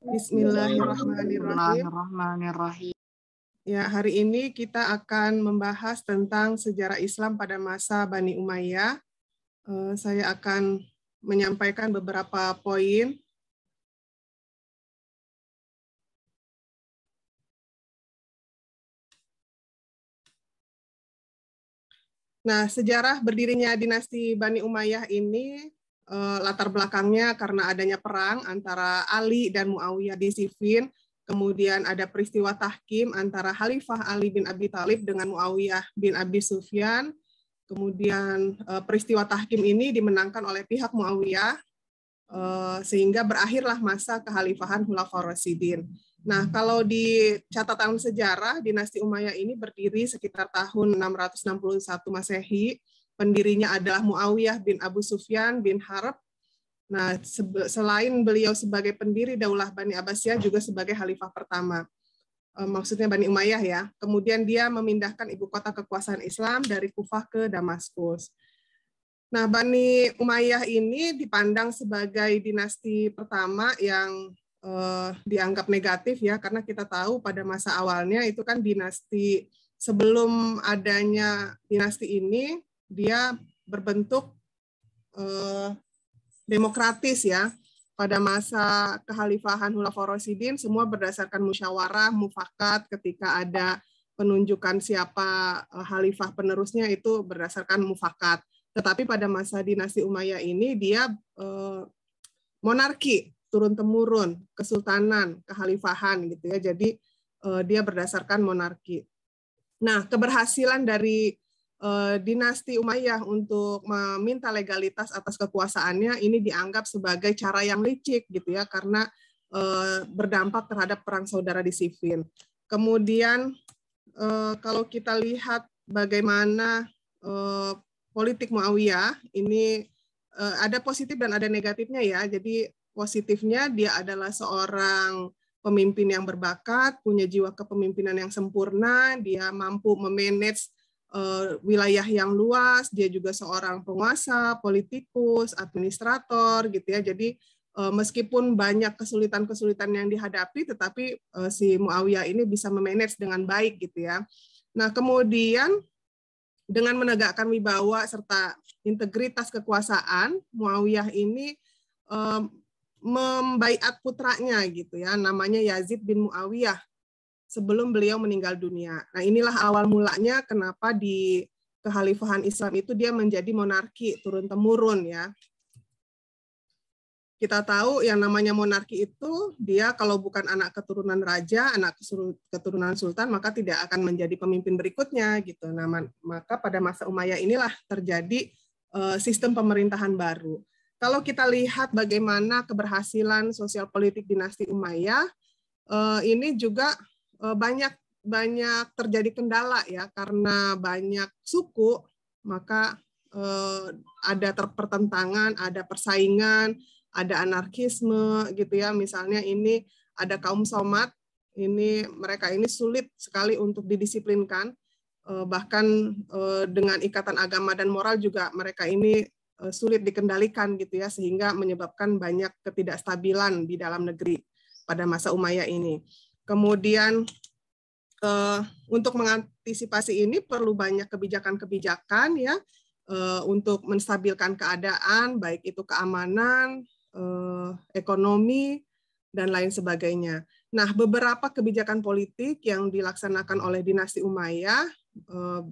Bismillahirrahmanirrahim. Ya, hari ini kita akan membahas tentang sejarah Islam pada masa Bani Umayyah. Eh, saya akan menyampaikan beberapa poin Nah, sejarah berdirinya dinasti Bani Umayyah ini Eh, latar belakangnya karena adanya perang antara Ali dan Muawiyah di Siffin, kemudian ada peristiwa tahkim antara Khalifah Ali bin Abi Thalib dengan Muawiyah bin Abi Sufyan, kemudian eh, peristiwa tahkim ini dimenangkan oleh pihak Muawiyah eh, sehingga berakhirlah masa kekhalifahan Khulafaur Rasidin. Nah, kalau di catatan sejarah, dinasti Umayyah ini berdiri sekitar tahun 661 Masehi pendirinya adalah Muawiyah bin Abu Sufyan bin Harb. Nah, selain beliau sebagai pendiri Daulah Bani Abbasiyah juga sebagai khalifah pertama. Eh, maksudnya Bani Umayyah ya. Kemudian dia memindahkan ibu kota kekuasaan Islam dari Kufah ke Damaskus. Nah, Bani Umayyah ini dipandang sebagai dinasti pertama yang eh, dianggap negatif ya karena kita tahu pada masa awalnya itu kan dinasti sebelum adanya dinasti ini dia berbentuk eh, demokratis ya. Pada masa kehalifahan Khulafaur Rasyidin semua berdasarkan musyawarah, mufakat ketika ada penunjukan siapa eh, khalifah penerusnya itu berdasarkan mufakat. Tetapi pada masa dinasti Umayyah ini dia eh, monarki turun temurun, kesultanan, kekhalifahan gitu ya. Jadi eh, dia berdasarkan monarki. Nah, keberhasilan dari Eh, dinasti Umayyah untuk meminta legalitas atas kekuasaannya ini dianggap sebagai cara yang licik gitu ya karena eh, berdampak terhadap perang saudara di Siffin. Kemudian eh, kalau kita lihat bagaimana politik Muawiyah ini ada positif dan ada negatifnya ya. Jadi positifnya dia adalah seorang pemimpin yang berbakat, punya jiwa kepemimpinan yang sempurna, dia mampu memanage Eh, wilayah yang luas, dia juga seorang penguasa, politikus, administrator gitu ya. Jadi eh, meskipun banyak kesulitan-kesulitan yang dihadapi tetapi eh, si Muawiyah ini bisa memanage dengan baik gitu ya. Nah, kemudian dengan menegakkan wibawa serta integritas kekuasaan, Muawiyah ini membaiat putranya gitu ya, namanya Yazid bin Muawiyah sebelum beliau meninggal dunia. Nah, inilah awal mulanya kenapa di kekhalifahan Islam itu dia menjadi monarki turun-temurun ya. Kita tahu yang namanya monarki itu dia kalau bukan anak keturunan raja, anak keturunan sultan maka tidak akan menjadi pemimpin berikutnya gitu. Nah, maka pada masa Umayyah inilah terjadi eh, sistem pemerintahan baru. Kalau kita lihat bagaimana keberhasilan sosial politik dinasti Umayyah, eh, ini juga Eh, banyak banyak terjadi kendala ya karena banyak suku maka eh, ada pertentangan, ada persaingan, ada anarkisme gitu ya. Misalnya ini ada kaum somat, ini mereka ini sulit sekali untuk didisiplinkan eh, bahkan dengan ikatan agama dan moral juga mereka ini sulit dikendalikan gitu ya sehingga menyebabkan banyak ketidakstabilan di dalam negeri pada masa Umayyah ini. Kemudian uh, untuk mengantisipasi ini perlu banyak kebijakan-kebijakan ya uh, untuk menstabilkan keadaan baik itu keamanan, uh, ekonomi dan lain sebagainya. Nah, beberapa kebijakan politik yang dilaksanakan oleh dinasti Umayyah,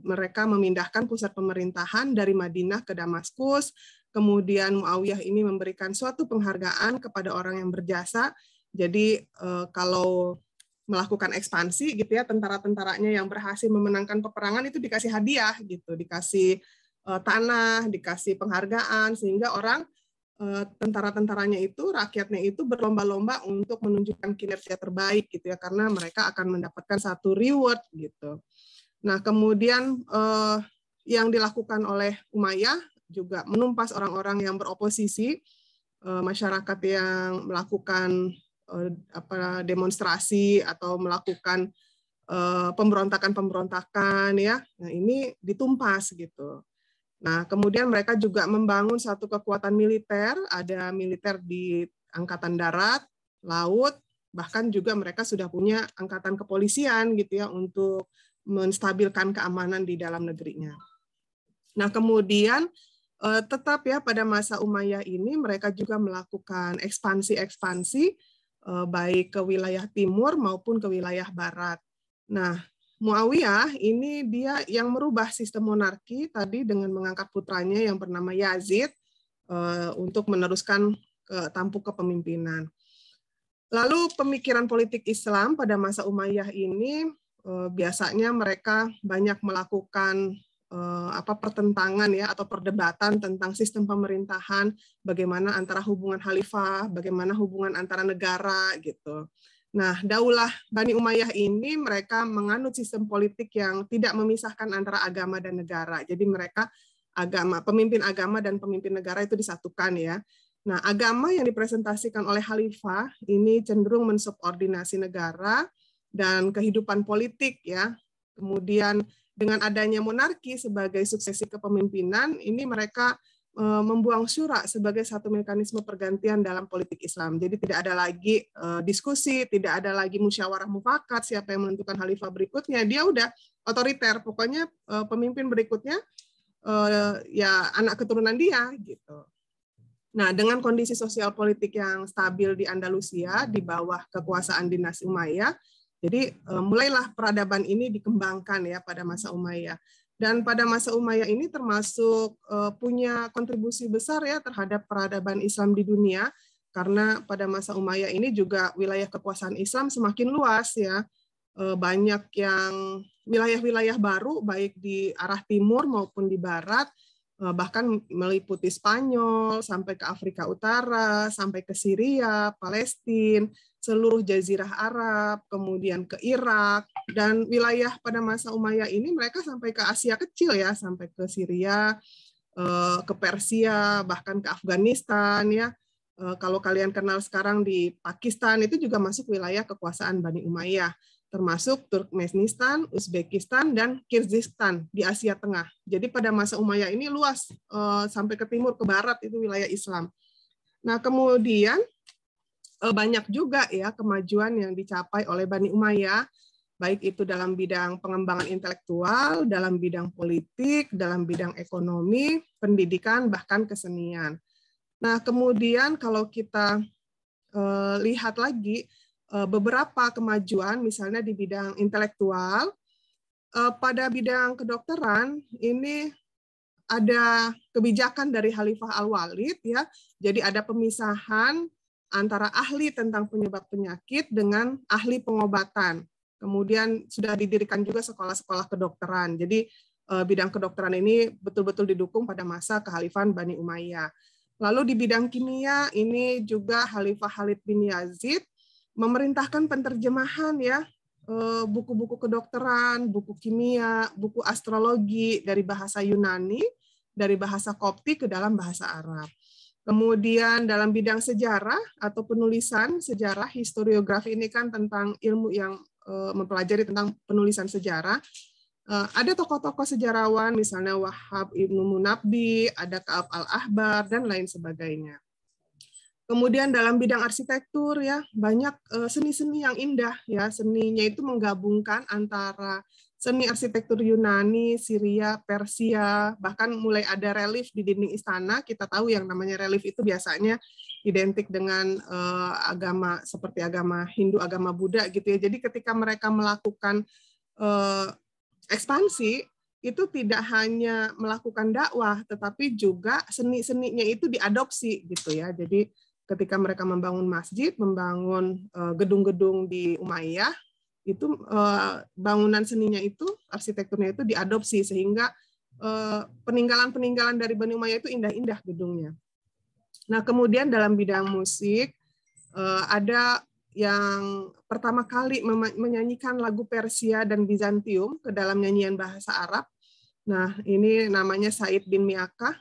mereka memindahkan pusat pemerintahan dari Madinah ke Damaskus. Kemudian Muawiyah ini memberikan suatu penghargaan kepada orang yang berjasa. Jadi kalau melakukan ekspansi gitu ya tentara-tentaranya yang berhasil memenangkan peperangan itu dikasih hadiah gitu dikasih uh, tanah dikasih penghargaan sehingga orang uh, tentara-tentaranya itu rakyatnya itu berlomba-lomba untuk menunjukkan kinerja terbaik gitu ya karena mereka akan mendapatkan satu reward gitu nah kemudian uh, yang dilakukan oleh Umayyah juga menumpas orang-orang yang beroposisi masyarakat yang melakukan Eh, apa demonstrasi atau melakukan eh, pemberontakan-pemberontakan ya. Nah, ini ditumpas gitu. Nah, kemudian mereka juga membangun satu kekuatan militer, ada militer di angkatan darat, laut, bahkan juga mereka sudah punya angkatan kepolisian gitu ya untuk menstabilkan keamanan di dalam negerinya. Nah, kemudian eh, tetap ya pada masa Umayyah ini mereka juga melakukan ekspansi-ekspansi Eh, baik ke wilayah timur maupun ke wilayah barat. Nah, Muawiyah ini dia yang merubah sistem monarki tadi dengan mengangkat putranya yang bernama Yazid eh, untuk meneruskan ke tampuk kepemimpinan. Lalu pemikiran politik Islam pada masa Umayyah ini eh, biasanya mereka banyak melakukan Eh, apa pertentangan ya atau perdebatan tentang sistem pemerintahan, bagaimana antara hubungan khalifah, bagaimana hubungan antara negara gitu. Nah, daulah Bani Umayyah ini mereka menganut sistem politik yang tidak memisahkan antara agama dan negara. Jadi mereka agama, pemimpin agama dan pemimpin negara itu disatukan ya. Nah, agama yang dipresentasikan oleh Khalifah ini cenderung mensubordinasi negara dan kehidupan politik ya. Kemudian dengan adanya monarki sebagai suksesi kepemimpinan, ini mereka eh, membuang syura sebagai satu mekanisme pergantian dalam politik Islam. Jadi tidak ada lagi eh, diskusi, tidak ada lagi musyawarah mufakat siapa yang menentukan khalifah berikutnya. Dia udah otoriter, pokoknya eh, pemimpin berikutnya ya anak keturunan dia gitu. Nah, dengan kondisi sosial politik yang stabil di Andalusia di bawah kekuasaan dinasti Umayyah, jadi eh, mulailah peradaban ini dikembangkan ya pada masa Umayyah. Dan pada masa Umayyah ini termasuk eh, punya kontribusi besar ya terhadap peradaban Islam di dunia karena pada masa Umayyah ini juga wilayah kekuasaan Islam semakin luas ya. Eh, banyak yang wilayah-wilayah baru baik di arah timur maupun di barat Eh, bahkan meliputi Spanyol sampai ke Afrika Utara, sampai ke Syria, Palestina, seluruh jazirah Arab, kemudian ke Irak dan wilayah pada masa Umayyah ini mereka sampai ke Asia kecil ya, sampai ke Syria, eh, ke Persia, bahkan ke Afghanistan ya. Eh, kalau kalian kenal sekarang di Pakistan itu juga masuk wilayah kekuasaan Bani Umayyah termasuk Turkmenistan, Uzbekistan, dan Kyrgyzstan di Asia Tengah. Jadi pada masa Umayyah ini luas eh, sampai ke timur, ke barat itu wilayah Islam. Nah kemudian eh, banyak juga ya kemajuan yang dicapai oleh Bani Umayyah, baik itu dalam bidang pengembangan intelektual, dalam bidang politik, dalam bidang ekonomi, pendidikan, bahkan kesenian. Nah kemudian kalau kita eh, lihat lagi Eh, beberapa kemajuan misalnya di bidang intelektual. Eh, pada bidang kedokteran ini ada kebijakan dari Khalifah Al-Walid ya. Jadi ada pemisahan antara ahli tentang penyebab penyakit dengan ahli pengobatan. Kemudian sudah didirikan juga sekolah-sekolah kedokteran. Jadi eh, bidang kedokteran ini betul-betul didukung pada masa kehalifan Bani Umayyah. Lalu di bidang kimia ini juga Khalifah Khalid bin Yazid memerintahkan penterjemahan ya eh, buku-buku kedokteran, buku kimia, buku astrologi dari bahasa Yunani, dari bahasa Kopti ke dalam bahasa Arab. Kemudian dalam bidang sejarah atau penulisan sejarah historiografi ini kan tentang ilmu yang eh, mempelajari tentang penulisan sejarah. Eh, ada tokoh-tokoh sejarawan misalnya Wahab Ibnu Munabbi, ada Kaab Al-Ahbar dan lain sebagainya. Kemudian dalam bidang arsitektur ya banyak eh, seni-seni yang indah ya seninya itu menggabungkan antara seni arsitektur Yunani, Syria, Persia, bahkan mulai ada relief di dinding istana. Kita tahu yang namanya relief itu biasanya identik dengan eh, agama seperti agama Hindu, agama Buddha gitu ya. Jadi ketika mereka melakukan eh, ekspansi itu tidak hanya melakukan dakwah tetapi juga seni-seninya itu diadopsi gitu ya. Jadi ketika mereka membangun masjid, membangun eh, gedung-gedung di Umayyah, itu eh, bangunan seninya itu, arsitekturnya itu diadopsi sehingga eh, peninggalan-peninggalan dari Bani Umayyah itu indah-indah gedungnya. Nah, kemudian dalam bidang musik ada yang pertama kali menyanyikan lagu Persia dan Bizantium ke dalam nyanyian bahasa Arab. Nah, ini namanya Said bin Miakah.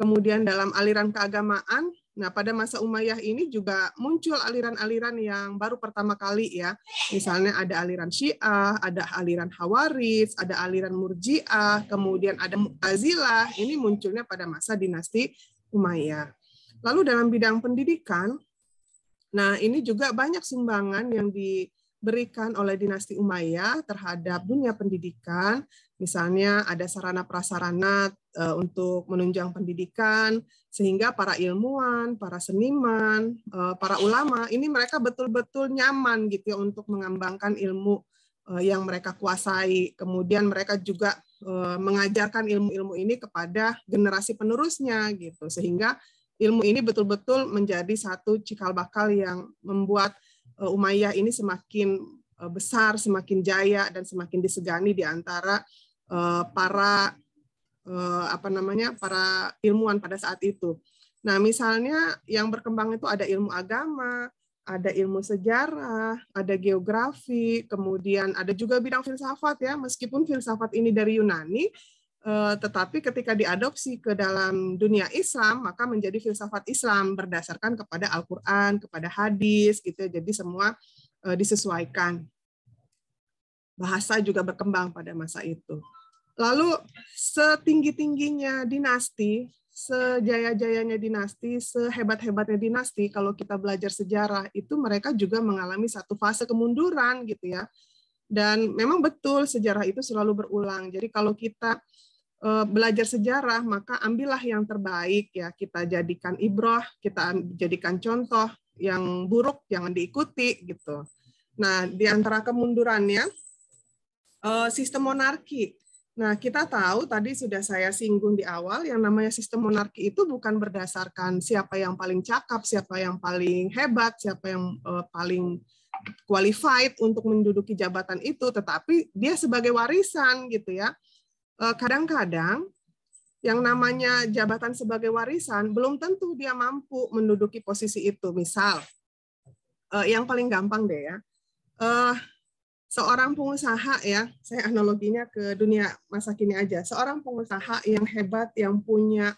Kemudian dalam aliran keagamaan Nah, pada masa Umayyah ini juga muncul aliran-aliran yang baru pertama kali ya. Misalnya ada aliran Syiah, ada aliran Hawaris, ada aliran Murji'ah, kemudian ada Mu'tazilah. Ini munculnya pada masa dinasti Umayyah. Lalu dalam bidang pendidikan, nah ini juga banyak sumbangan yang di diberikan oleh dinasti Umayyah terhadap dunia pendidikan, misalnya ada sarana prasarana e, untuk menunjang pendidikan sehingga para ilmuwan, para seniman, e, para ulama ini mereka betul-betul nyaman gitu ya untuk mengembangkan ilmu e, yang mereka kuasai. Kemudian mereka juga mengajarkan ilmu-ilmu ini kepada generasi penerusnya gitu sehingga ilmu ini betul-betul menjadi satu cikal bakal yang membuat Eh, Umayyah ini semakin eh, besar, semakin jaya dan semakin disegani di antara eh, para apa namanya para ilmuwan pada saat itu. Nah, misalnya yang berkembang itu ada ilmu agama, ada ilmu sejarah, ada geografi, kemudian ada juga bidang filsafat ya. Meskipun filsafat ini dari Yunani, Eh, tetapi ketika diadopsi ke dalam dunia Islam maka menjadi filsafat Islam berdasarkan kepada Al-Qur'an, kepada hadis gitu. Ya. Jadi semua eh, disesuaikan. Bahasa juga berkembang pada masa itu. Lalu setinggi-tingginya dinasti, sejaya-jayanya dinasti, sehebat-hebatnya dinasti kalau kita belajar sejarah itu mereka juga mengalami satu fase kemunduran gitu ya. Dan memang betul sejarah itu selalu berulang. Jadi kalau kita Eh, belajar sejarah, maka ambillah yang terbaik ya kita jadikan ibroh, kita jadikan contoh yang buruk yang diikuti gitu. Nah di antara kemundurannya eh, sistem monarki. Nah kita tahu tadi sudah saya singgung di awal yang namanya sistem monarki itu bukan berdasarkan siapa yang paling cakap, siapa yang paling hebat, siapa yang eh, paling qualified untuk menduduki jabatan itu, tetapi dia sebagai warisan gitu ya Eh, kadang-kadang yang namanya jabatan sebagai warisan belum tentu dia mampu menduduki posisi itu. Misal, eh, yang paling gampang deh ya, eh, seorang pengusaha ya, saya analoginya ke dunia masa kini aja. Seorang pengusaha yang hebat, yang punya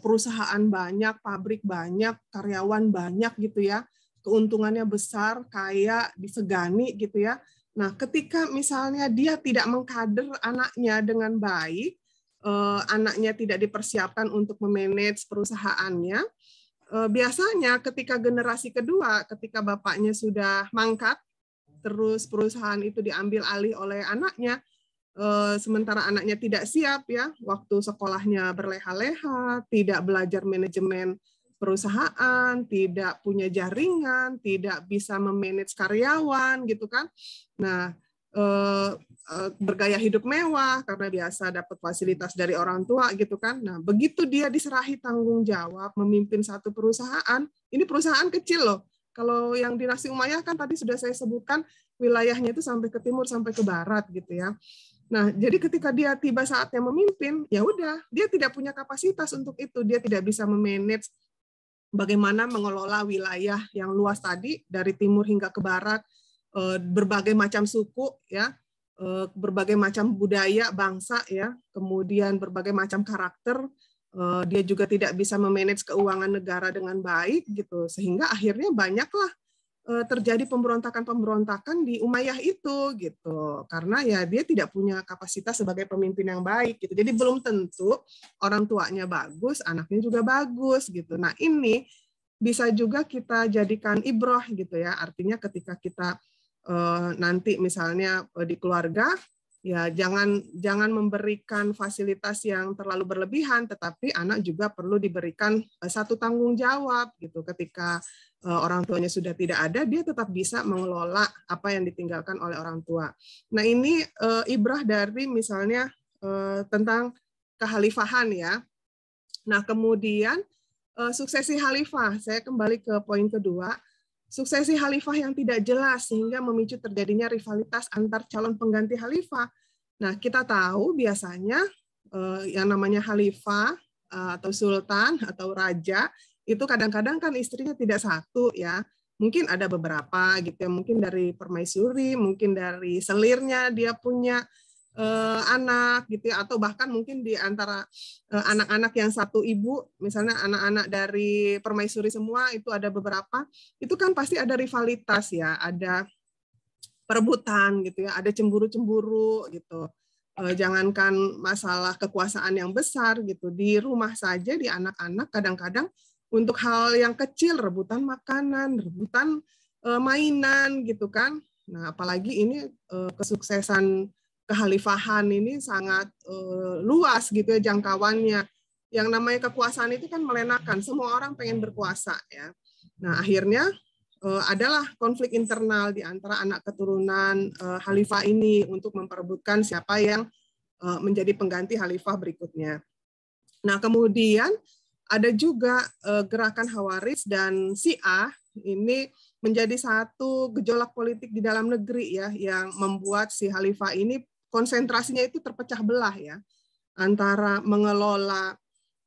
perusahaan banyak, pabrik banyak, karyawan banyak gitu ya, keuntungannya besar, kaya, disegani gitu ya. Nah, ketika misalnya dia tidak mengkader anaknya dengan baik, eh, anaknya tidak dipersiapkan untuk memanage perusahaannya, eh, biasanya ketika generasi kedua, ketika bapaknya sudah mangkat, terus perusahaan itu diambil alih oleh anaknya, eh, sementara anaknya tidak siap ya, waktu sekolahnya berleha-leha, tidak belajar manajemen perusahaan, tidak punya jaringan, tidak bisa memanage karyawan gitu kan. Nah, eh, eh, bergaya hidup mewah karena biasa dapat fasilitas dari orang tua gitu kan. Nah, begitu dia diserahi tanggung jawab memimpin satu perusahaan, ini perusahaan kecil loh. Kalau yang dinasti Umayyah kan tadi sudah saya sebutkan wilayahnya itu sampai ke timur sampai ke barat gitu ya. Nah, jadi ketika dia tiba saatnya memimpin, ya udah, dia tidak punya kapasitas untuk itu, dia tidak bisa memanage bagaimana mengelola wilayah yang luas tadi dari timur hingga ke barat, eh, berbagai macam suku ya, eh, berbagai macam budaya, bangsa ya, kemudian berbagai macam karakter. Eh, dia juga tidak bisa memanage keuangan negara dengan baik gitu, sehingga akhirnya banyaklah Eh, terjadi pemberontakan-pemberontakan di Umayyah itu gitu karena ya dia tidak punya kapasitas sebagai pemimpin yang baik gitu jadi belum tentu orang tuanya bagus anaknya juga bagus gitu nah ini bisa juga kita jadikan ibroh gitu ya artinya ketika kita eh, nanti misalnya eh, di keluarga ya jangan jangan memberikan fasilitas yang terlalu berlebihan tetapi anak juga perlu diberikan eh, satu tanggung jawab gitu ketika eh, orang tuanya sudah tidak ada dia tetap bisa mengelola apa yang ditinggalkan oleh orang tua. Nah, ini eh, ibrah dari misalnya tentang kehalifahan ya. Nah, kemudian suksesi khalifah. saya kembali ke poin kedua Suksesi Khalifah yang tidak jelas sehingga memicu terjadinya rivalitas antar calon pengganti Khalifah. Nah, kita tahu biasanya eh, yang namanya Khalifah eh, atau Sultan atau Raja itu kadang-kadang kan istrinya tidak satu ya. Mungkin ada beberapa gitu ya, mungkin dari permaisuri, mungkin dari selirnya dia punya eh, anak gitu ya atau bahkan mungkin di antara anak eh, anak-anak yang satu ibu misalnya anak-anak dari permaisuri semua itu ada beberapa itu kan pasti ada rivalitas ya ada perebutan gitu ya ada cemburu-cemburu gitu eh, jangankan masalah kekuasaan yang besar gitu di rumah saja di anak-anak kadang-kadang untuk hal yang kecil rebutan makanan rebutan eh, mainan gitu kan nah apalagi ini eh, kesuksesan kehalifahan ini sangat uh, luas gitu ya jangkauannya. Yang namanya kekuasaan itu kan melenakan, semua orang pengen berkuasa ya. Nah, akhirnya uh, adalah konflik internal di antara anak keturunan uh, Khalifah ini untuk memperebutkan siapa yang uh, menjadi pengganti Khalifah berikutnya. Nah, kemudian ada juga uh, gerakan Hawaris dan Syiah ini menjadi satu gejolak politik di dalam negeri ya yang membuat si Khalifah ini konsentrasinya itu terpecah belah ya antara mengelola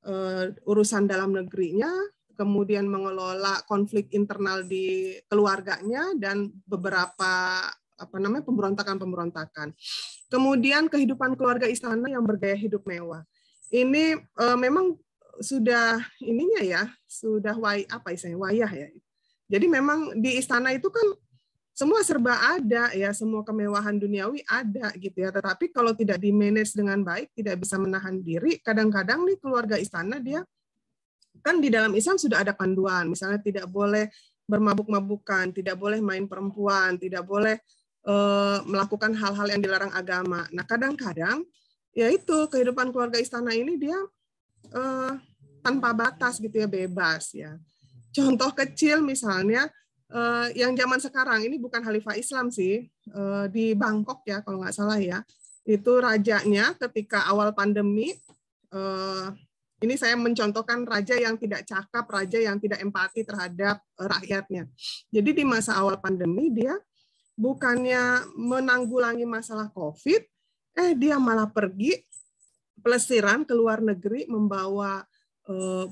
uh, urusan dalam negerinya, kemudian mengelola konflik internal di keluarganya dan beberapa apa namanya pemberontakan-pemberontakan. Kemudian kehidupan keluarga istana yang bergaya hidup mewah. Ini uh, memang sudah ininya ya, sudah way, apa istilahnya wayah ya. Jadi memang di istana itu kan semua serba ada ya, semua kemewahan duniawi ada gitu ya. Tetapi kalau tidak di manage dengan baik, tidak bisa menahan diri, kadang-kadang nih keluarga istana dia kan di dalam Islam sudah ada panduan, misalnya tidak boleh bermabuk-mabukan, tidak boleh main perempuan, tidak boleh uh, melakukan hal-hal yang dilarang agama. Nah, kadang-kadang ya itu kehidupan keluarga istana ini dia uh, tanpa batas gitu ya, bebas ya. Contoh kecil misalnya Eh, yang zaman sekarang ini bukan Khalifah Islam sih uh, di Bangkok ya kalau nggak salah ya itu rajanya ketika awal pandemi uh, ini saya mencontohkan raja yang tidak cakap, raja yang tidak empati terhadap rakyatnya. Jadi di masa awal pandemi dia bukannya menanggulangi masalah COVID, eh dia malah pergi pelesiran ke luar negeri membawa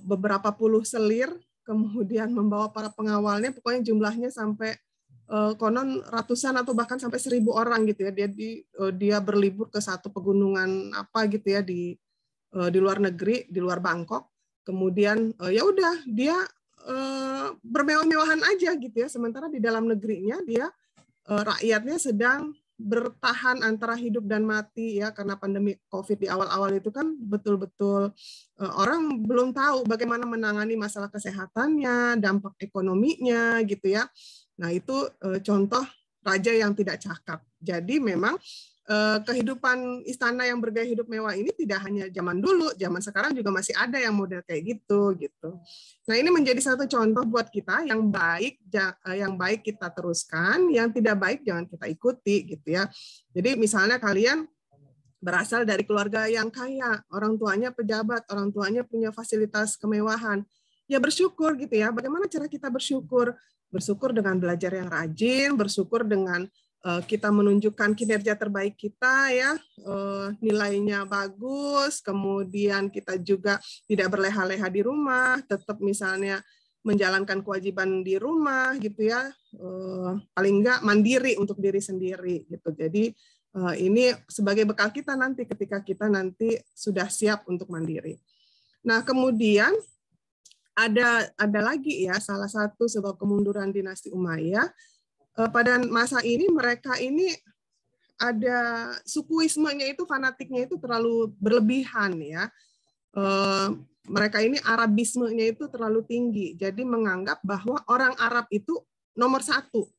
beberapa puluh selir kemudian membawa para pengawalnya, pokoknya jumlahnya sampai eh, konon ratusan atau bahkan sampai seribu orang gitu ya. Dia di, eh, dia berlibur ke satu pegunungan apa gitu ya di eh, di luar negeri, di luar Bangkok. Kemudian ya udah dia bermewah-mewahan aja gitu ya. Sementara di dalam negerinya dia rakyatnya sedang bertahan antara hidup dan mati ya karena pandemi Covid di awal-awal itu kan betul-betul eh, orang belum tahu bagaimana menangani masalah kesehatannya, dampak ekonominya gitu ya. Nah, itu eh, contoh raja yang tidak cakap. Jadi memang Eh, kehidupan istana yang bergaya hidup mewah ini tidak hanya zaman dulu, zaman sekarang juga masih ada yang model kayak gitu gitu. Nah, ini menjadi satu contoh buat kita yang baik eh, yang baik kita teruskan, yang tidak baik jangan kita ikuti gitu ya. Jadi misalnya kalian berasal dari keluarga yang kaya, orang tuanya pejabat, orang tuanya punya fasilitas kemewahan. Ya bersyukur gitu ya. Bagaimana cara kita bersyukur? Bersyukur dengan belajar yang rajin, bersyukur dengan Eh, kita menunjukkan kinerja terbaik kita ya eh, nilainya bagus kemudian kita juga tidak berleha-leha di rumah tetap misalnya menjalankan kewajiban di rumah gitu ya eh, paling enggak mandiri untuk diri sendiri gitu jadi ini sebagai bekal kita nanti ketika kita nanti sudah siap untuk mandiri nah kemudian ada ada lagi ya salah satu sebab kemunduran dinasti Umayyah Eh, pada masa ini mereka ini ada sukuismenya itu fanatiknya itu terlalu berlebihan ya. Eh, mereka ini Arabismenya itu terlalu tinggi, jadi menganggap bahwa orang Arab itu nomor satu.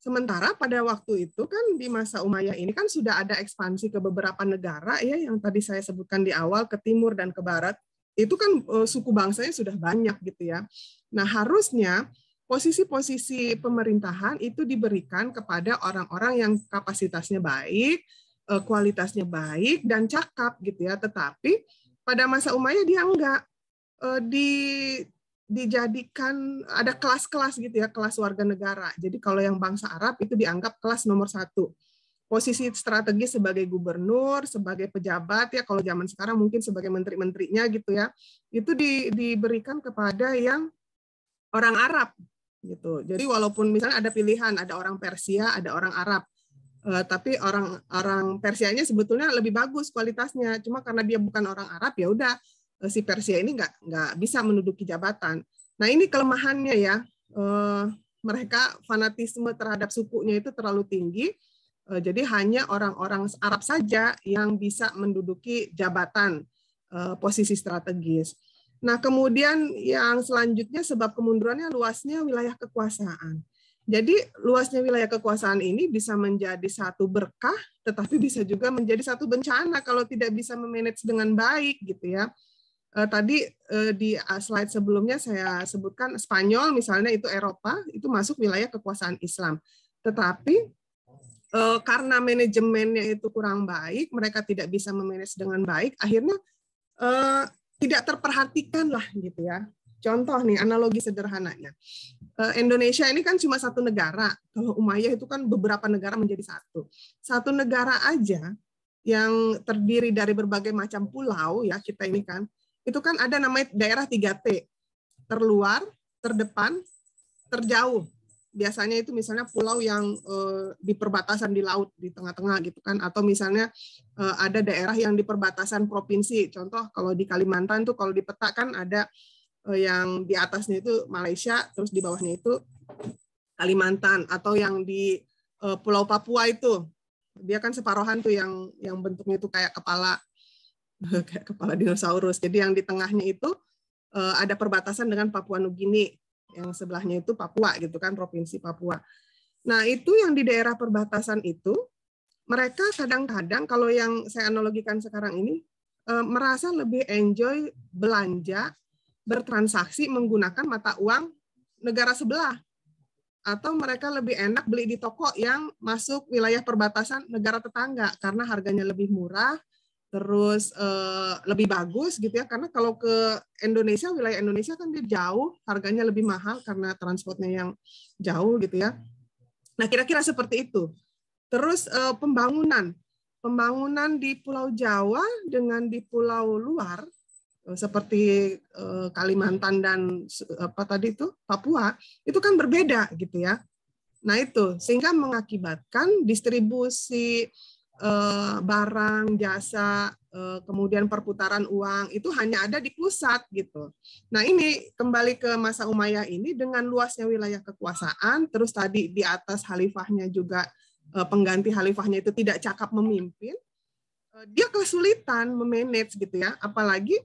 Sementara pada waktu itu kan di masa Umayyah ini kan sudah ada ekspansi ke beberapa negara ya yang tadi saya sebutkan di awal ke timur dan ke barat. Itu kan eh, suku bangsanya sudah banyak gitu ya. Nah, harusnya posisi-posisi pemerintahan itu diberikan kepada orang-orang yang kapasitasnya baik, eh, kualitasnya baik dan cakap gitu ya. Tetapi pada masa Umayyah dia enggak eh, di dijadikan ada kelas-kelas gitu ya, kelas warga negara. Jadi kalau yang bangsa Arab itu dianggap kelas nomor satu. Posisi strategi sebagai gubernur, sebagai pejabat ya, kalau zaman sekarang mungkin sebagai menteri-menterinya gitu ya, itu di, diberikan kepada yang orang Arab gitu. Jadi hmm. walaupun misalnya ada pilihan, ada orang Persia, ada orang Arab, uh, tapi orang orang Persianya sebetulnya lebih bagus kualitasnya. Cuma karena dia bukan orang Arab ya udah uh, si Persia ini nggak nggak bisa menduduki jabatan. Nah ini kelemahannya ya. uh, mereka fanatisme terhadap sukunya itu terlalu tinggi. Uh, jadi hanya orang-orang Arab saja yang bisa menduduki jabatan uh, posisi strategis. Nah, kemudian yang selanjutnya sebab kemundurannya luasnya wilayah kekuasaan. Jadi luasnya wilayah kekuasaan ini bisa menjadi satu berkah, tetapi bisa juga menjadi satu bencana kalau tidak bisa memanage dengan baik, gitu ya. Eh, tadi eh, di eh, slide sebelumnya saya sebutkan Spanyol misalnya itu Eropa itu masuk wilayah kekuasaan Islam, tetapi karena manajemennya itu kurang baik, mereka tidak bisa memanage dengan baik, akhirnya tidak terperhatikan lah gitu ya. Contoh nih analogi sederhananya. Eh, Indonesia ini kan cuma satu negara. Kalau Umayyah itu kan beberapa negara menjadi satu. Satu negara aja yang terdiri dari berbagai macam pulau ya kita ini kan. Itu kan ada namanya daerah 3T. Terluar, terdepan, terjauh biasanya itu misalnya pulau yang uh, di perbatasan di laut di tengah-tengah gitu kan atau misalnya uh, ada daerah yang di perbatasan provinsi contoh kalau di Kalimantan tuh kalau di peta kan ada uh, yang di atasnya itu Malaysia terus di bawahnya itu Kalimantan atau yang di uh, Pulau Papua itu dia kan separohan tuh yang yang bentuknya itu kayak kepala kayak kepala dinosaurus jadi yang di tengahnya itu uh, ada perbatasan dengan Papua Nugini yang sebelahnya itu Papua gitu kan, provinsi Papua. Nah, itu yang di daerah perbatasan itu mereka kadang-kadang kalau yang saya analogikan sekarang ini eh, merasa lebih enjoy belanja bertransaksi menggunakan mata uang negara sebelah atau mereka lebih enak beli di toko yang masuk wilayah perbatasan negara tetangga karena harganya lebih murah terus uh, lebih bagus gitu ya karena kalau ke Indonesia wilayah Indonesia kan dia jauh harganya lebih mahal karena transportnya yang jauh gitu ya nah kira-kira seperti itu terus uh, pembangunan pembangunan di Pulau Jawa dengan di Pulau luar eh, seperti uh, Kalimantan dan apa tadi itu Papua itu kan berbeda gitu ya nah itu sehingga mengakibatkan distribusi Eh, barang, jasa, eh, kemudian perputaran uang itu hanya ada di pusat gitu. Nah ini kembali ke masa Umayyah ini dengan luasnya wilayah kekuasaan, terus tadi di atas Khalifahnya juga eh, pengganti Khalifahnya itu tidak cakap memimpin, dia kesulitan memanage gitu ya. Apalagi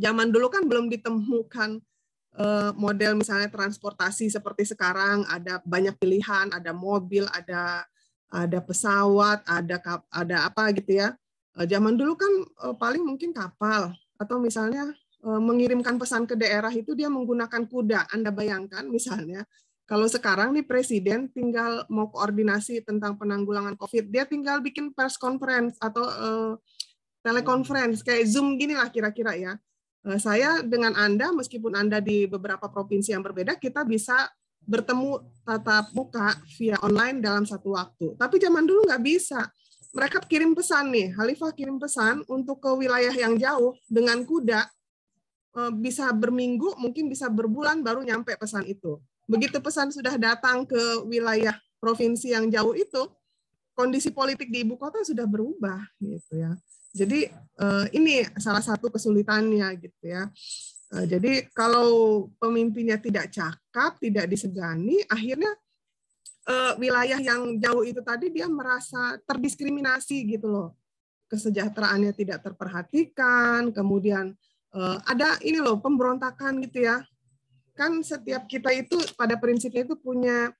zaman dulu kan belum ditemukan model misalnya transportasi seperti sekarang ada banyak pilihan, ada mobil, ada ada pesawat, ada kap, ada apa gitu ya. Eh, zaman dulu kan eh, paling mungkin kapal atau misalnya eh, mengirimkan pesan ke daerah itu dia menggunakan kuda. Anda bayangkan misalnya kalau sekarang nih presiden tinggal mau koordinasi tentang penanggulangan COVID, dia tinggal bikin press conference atau uh, telekonferensi hmm. kayak Zoom gini lah kira-kira ya. saya dengan Anda, meskipun Anda di beberapa provinsi yang berbeda, kita bisa bertemu tatap muka via online dalam satu waktu. Tapi zaman dulu nggak bisa. Mereka kirim pesan nih, Khalifah kirim pesan untuk ke wilayah yang jauh dengan kuda e, bisa berminggu, mungkin bisa berbulan baru nyampe pesan itu. Begitu pesan sudah datang ke wilayah provinsi yang jauh itu, kondisi politik di ibu kota sudah berubah gitu ya. Jadi e, ini salah satu kesulitannya gitu ya. Eh, jadi kalau pemimpinnya tidak cakap, tidak disegani, akhirnya eh, wilayah yang jauh itu tadi dia merasa terdiskriminasi gitu loh. Kesejahteraannya tidak terperhatikan, kemudian eh, ada ini loh pemberontakan gitu ya. Kan setiap kita itu pada prinsipnya itu punya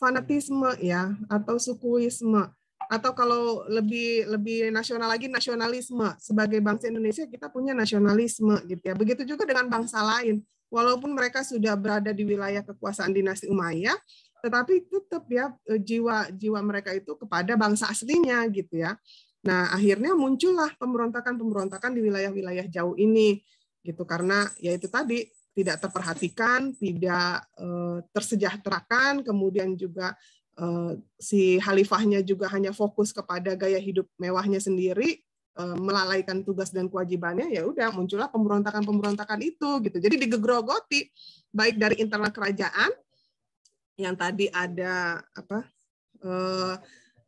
fanatisme ya atau sukuisme atau kalau lebih lebih nasional lagi nasionalisme sebagai bangsa Indonesia kita punya nasionalisme gitu ya begitu juga dengan bangsa lain walaupun mereka sudah berada di wilayah kekuasaan dinasti Umayyah tetapi tetap ya e, jiwa jiwa mereka itu kepada bangsa aslinya gitu ya nah akhirnya muncullah pemberontakan pemberontakan di wilayah-wilayah jauh ini gitu karena ya itu tadi tidak terperhatikan, tidak e, tersejahterakan, kemudian juga Eh, si Khalifahnya juga hanya fokus kepada gaya hidup mewahnya sendiri, eh, melalaikan tugas dan kewajibannya, ya udah muncullah pemberontakan-pemberontakan itu gitu. Jadi digegrogoti baik dari internal kerajaan yang tadi ada apa uh,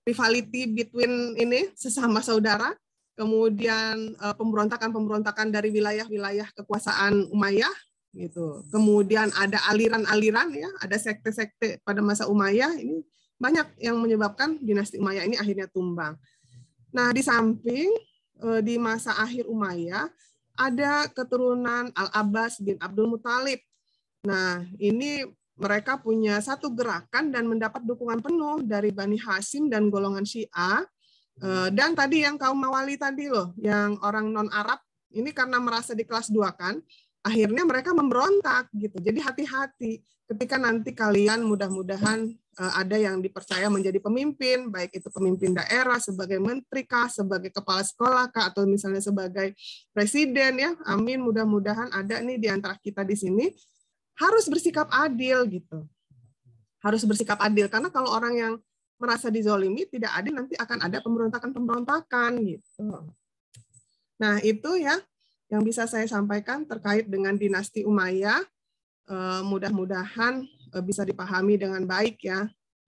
rivality between ini sesama saudara, kemudian uh, pemberontakan-pemberontakan dari wilayah-wilayah kekuasaan Umayyah gitu. Kemudian ada aliran-aliran ya, ada sekte-sekte pada masa Umayyah ini banyak yang menyebabkan dinasti Umayyah ini akhirnya tumbang. Nah, di samping eh, di masa akhir Umayyah ada keturunan Al-Abbas bin Abdul Muthalib. Nah, ini mereka punya satu gerakan dan mendapat dukungan penuh dari Bani Hasim dan golongan Syiah. Eh, dan tadi yang kaum Mawali tadi loh, yang orang non-Arab, ini karena merasa di kelas dua kan, akhirnya mereka memberontak gitu. Jadi hati-hati ketika nanti kalian mudah-mudahan Eh, ada yang dipercaya menjadi pemimpin, baik itu pemimpin daerah, sebagai menteri kah, sebagai kepala sekolah kah, atau misalnya sebagai presiden ya. Amin, mudah-mudahan ada nih di antara kita di sini harus bersikap adil gitu. Harus bersikap adil karena kalau orang yang merasa dizolimi tidak adil nanti akan ada pemberontakan-pemberontakan gitu. Nah, itu ya yang bisa saya sampaikan terkait dengan dinasti Umayyah. Eh, mudah-mudahan Eh, bisa dipahami dengan baik ya.